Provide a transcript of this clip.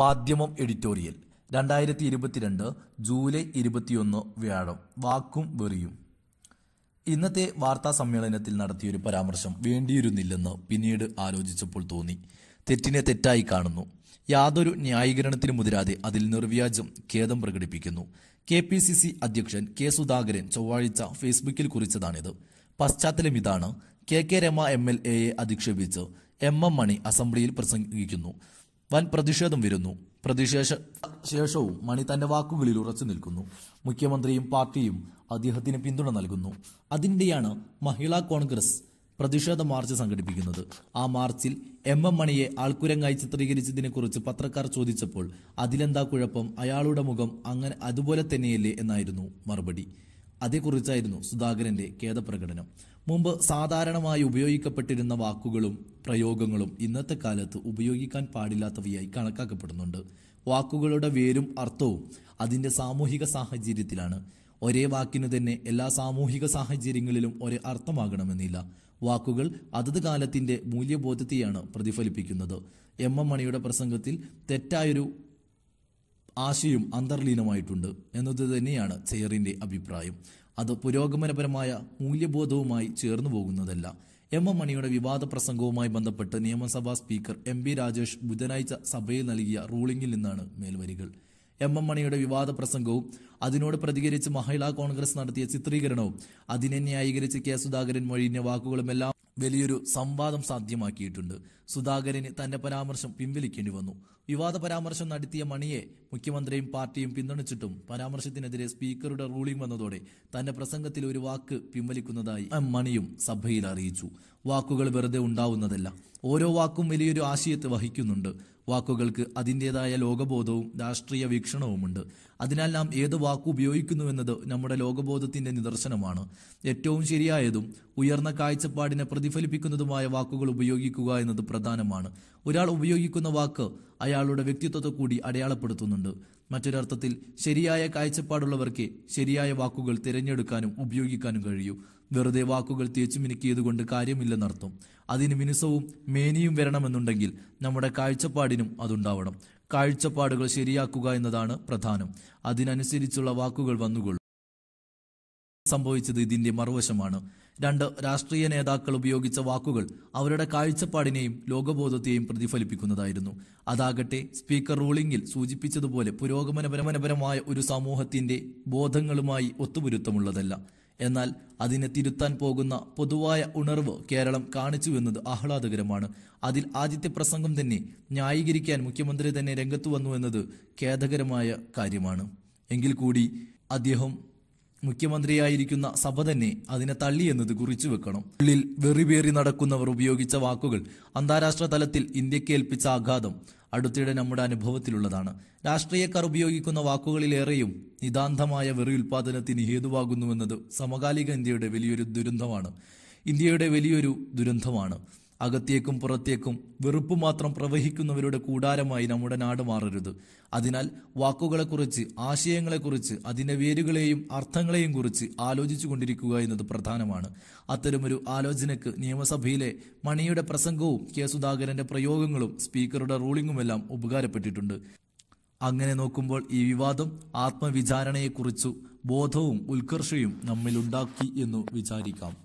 മാധ്യമം എഡിറ്റോറിയൽ രണ്ടായിരത്തി ഇരുപത്തിരണ്ട് ജൂലൈ ഇരുപത്തിയൊന്ന് വ്യാഴം വാക്കും വെറിയും ഇന്നത്തെ വാർത്താ സമ്മേളനത്തിൽ നടത്തിയൊരു പരാമർശം വേണ്ടിയിരുന്നില്ലെന്ന് പിന്നീട് ആലോചിച്ചപ്പോൾ തോന്നി തെറ്റിനെ തെറ്റായി കാണുന്നു യാതൊരു ന്യായീകരണത്തിനും മുതിരാതെ അതിൽ നിർവ്യാജം ഖേദം പ്രകടിപ്പിക്കുന്നു കെ പി സി സി അധ്യക്ഷൻ കെ സുധാകരൻ ചൊവ്വാഴ്ച ഫേസ്ബുക്കിൽ കുറിച്ചതാണിത് പശ്ചാത്തലം ഇതാണ് കെ കെ രമ എം എൽ എയെ അധിക്ഷേപിച്ച് എം എം മണി അസംബ്ലിയിൽ പ്രസംഗിക്കുന്നു വൻ പ്രതിഷേധം വരുന്നു പ്രതിഷേധ ശേഷവും മണി തന്റെ വാക്കുകളിൽ ഉറച്ചു നിൽക്കുന്നു മുഖ്യമന്ത്രിയും പാർട്ടിയും അദ്ദേഹത്തിന് പിന്തുണ നൽകുന്നു അതിനിടെയാണ് മഹിളാ കോൺഗ്രസ് പ്രതിഷേധ മാർച്ച് സംഘടിപ്പിക്കുന്നത് ആ മാർച്ചിൽ എം എം മണിയെ ആൾക്കുരങ്ങായി ചിത്രീകരിച്ചതിനെക്കുറിച്ച് പത്രക്കാർ ചോദിച്ചപ്പോൾ അതിലെന്താ കുഴപ്പം അയാളുടെ മുഖം അങ്ങനെ അതുപോലെ തന്നെയല്ലേ എന്നായിരുന്നു മറുപടി അതേക്കുറിച്ചായിരുന്നു സുധാകരന്റെ ഖേദപ്രകടനം മുമ്പ് സാധാരണമായി ഉപയോഗിക്കപ്പെട്ടിരുന്ന വാക്കുകളും പ്രയോഗങ്ങളും ഇന്നത്തെ കാലത്ത് ഉപയോഗിക്കാൻ പാടില്ലാത്തവയായി കണക്കാക്കപ്പെടുന്നുണ്ട് വാക്കുകളുടെ വേരും അർത്ഥവും അതിൻ്റെ സാമൂഹിക സാഹചര്യത്തിലാണ് ഒരേ വാക്കിന് തന്നെ എല്ലാ സാമൂഹിക സാഹചര്യങ്ങളിലും ഒരേ അർത്ഥമാകണമെന്നില്ല വാക്കുകൾ അതത് കാലത്തിൻ്റെ മൂല്യബോധത്തെയാണ് പ്രതിഫലിപ്പിക്കുന്നത് എം എം മണിയുടെ പ്രസംഗത്തിൽ തെറ്റായൊരു ആശയം അന്തർലീനമായിട്ടുണ്ട് എന്നത് തന്നെയാണ് ചെയറിൻ്റെ അഭിപ്രായം അത് പുരോഗമനപരമായ മൂല്യബോധവുമായി ചേർന്നു പോകുന്നതല്ല എം എം മണിയുടെ വിവാദ പ്രസംഗവുമായി ബന്ധപ്പെട്ട് നിയമസഭാ സ്പീക്കർ എം പി രാജേഷ് ബുധനാഴ്ച സഭയിൽ നൽകിയ റൂളിംഗിൽ നിന്നാണ് മേൽവരികൾ എം എം മണിയുടെ വിവാദ പ്രസംഗവും അതിനോട് പ്രതികരിച്ച് മഹിളാ കോൺഗ്രസ് നടത്തിയ ചിത്രീകരണവും അതിനെ ന്യായീകരിച്ച് കെ സുധാകരൻ മൊഴിഞ്ഞ വാക്കുകളുമെല്ലാം വലിയൊരു സംവാദം സാധ്യമാക്കിയിട്ടുണ്ട് സുധാകരന് തന്റെ പരാമർശം പിൻവലിക്കേണ്ടി വന്നു വിവാദ പരാമർശം നടത്തിയ മണിയെ മുഖ്യമന്ത്രിയും പാർട്ടിയും പിന്തുണച്ചിട്ടും പരാമർശത്തിനെതിരെ സ്പീക്കറുടെ റൂളിംഗ് വന്നതോടെ തന്റെ പ്രസംഗത്തിൽ ഒരു വാക്ക് പിൻവലിക്കുന്നതായി മണിയും സഭയിൽ അറിയിച്ചു വാക്കുകൾ വെറുതെ ഉണ്ടാവുന്നതല്ല ഓരോ വാക്കും വലിയൊരു ആശയത്തെ വഹിക്കുന്നുണ്ട് വാക്കുകൾക്ക് അതിൻ്റെതായ ലോകബോധവും രാഷ്ട്രീയ വീക്ഷണവുമുണ്ട് അതിനാൽ നാം ഏത് വാക്ക് ഉപയോഗിക്കുന്നുവെന്നത് നമ്മുടെ ലോകബോധത്തിന്റെ നിദർശനമാണ് ഏറ്റവും ശരിയായതും ഉയർന്ന കാഴ്ചപ്പാടിനെ പ്രതിഫലിപ്പിക്കുന്നതുമായ വാക്കുകൾ ഉപയോഗിക്കുക എന്നത് പ്രധാനമാണ് ഒരാൾ ഉപയോഗിക്കുന്ന വാക്ക് അയാളുടെ വ്യക്തിത്വത്തെ കൂടി അടയാളപ്പെടുത്തുന്നുണ്ട് മറ്റൊരർത്ഥത്തിൽ ശരിയായ കാഴ്ചപ്പാടുള്ളവർക്ക് ശരിയായ വാക്കുകൾ തിരഞ്ഞെടുക്കാനും ഉപയോഗിക്കാനും കഴിയൂ വെറുതെ വാക്കുകൾ തേച്ചു കൊണ്ട് കാര്യമില്ലെന്നർത്ഥം അതിന് മിനുസവും മേനിയും വരണമെന്നുണ്ടെങ്കിൽ നമ്മുടെ കാഴ്ചപ്പാടിനും അതുണ്ടാവണം കാഴ്ചപ്പാടുകൾ ശരിയാക്കുക എന്നതാണ് പ്രധാനം അതിനനുസരിച്ചുള്ള വാക്കുകൾ വന്നുകൊള്ളും സംഭവിച്ചത് ഇതിന്റെ മറുവശമാണ് രണ്ട് രാഷ്ട്രീയ നേതാക്കൾ ഉപയോഗിച്ച വാക്കുകൾ അവരുടെ കാഴ്ചപ്പാടിനെയും ലോകബോധത്തെയും പ്രതിഫലിപ്പിക്കുന്നതായിരുന്നു അതാകട്ടെ സ്പീക്കർ റൂളിംഗിൽ സൂചിപ്പിച്ചതുപോലെ പുരോഗമനപരമനപരമായ ഒരു സമൂഹത്തിന്റെ ബോധങ്ങളുമായി ഒത്തുപൊരുത്തമുള്ളതല്ല എന്നാൽ അതിനെ തിരുത്താൻ പോകുന്ന പൊതുവായ ഉണർവ് കേരളം കാണിച്ചുവെന്നത് ആഹ്ലാദകരമാണ് അതിൽ ആദ്യത്തെ പ്രസംഗം തന്നെ ന്യായീകരിക്കാൻ മുഖ്യമന്ത്രി തന്നെ രംഗത്തു വന്നു എന്നത് ഖേദകരമായ കാര്യമാണ് എങ്കിൽ കൂടി അദ്ദേഹം മുഖ്യമന്ത്രിയായിരിക്കുന്ന സഭ തന്നെ അതിനെ തള്ളിയെന്നത് കുറിച്ചു വെക്കണം ഉള്ളിൽ വെറിവേറി നടക്കുന്നവർ ഉപയോഗിച്ച വാക്കുകൾ അന്താരാഷ്ട്ര തലത്തിൽ ഇന്ത്യക്ക് ഏൽപ്പിച്ച ആഘാതം അടുത്തിടെ നമ്മുടെ അനുഭവത്തിലുള്ളതാണ് രാഷ്ട്രീയക്കാർ ഉപയോഗിക്കുന്ന വാക്കുകളിലേറെയും നിതാന്തമായ വെറി ഉൽപാദനത്തിന് ഹേതുവാകുന്നുവെന്നത് സമകാലിക ഇന്ത്യയുടെ വലിയൊരു ദുരന്തമാണ് ഇന്ത്യയുടെ വലിയൊരു ദുരന്തമാണ് അകത്തേക്കും പുറത്തേക്കും വെറുപ്പ് മാത്രം പ്രവഹിക്കുന്നവരുടെ കൂടാരമായി നമ്മുടെ നാട് മാറരുത് അതിനാൽ വാക്കുകളെക്കുറിച്ച് ആശയങ്ങളെക്കുറിച്ച് അതിൻ്റെ വേരുകളെയും അർത്ഥങ്ങളെയും കുറിച്ച് ആലോചിച്ചു കൊണ്ടിരിക്കുക എന്നത് പ്രധാനമാണ് അത്തരമൊരു ആലോചനയ്ക്ക് നിയമസഭയിലെ മണിയുടെ പ്രസംഗവും കെ സുധാകരന്റെ പ്രയോഗങ്ങളും സ്പീക്കറുടെ റൂളിങ്ങുമെല്ലാം ഉപകാരപ്പെട്ടിട്ടുണ്ട് അങ്ങനെ നോക്കുമ്പോൾ ഈ വിവാദം ആത്മവിചാരണയെക്കുറിച്ചു ബോധവും ഉത്കർഷയും നമ്മിലുണ്ടാക്കി എന്നു വിചാരിക്കാം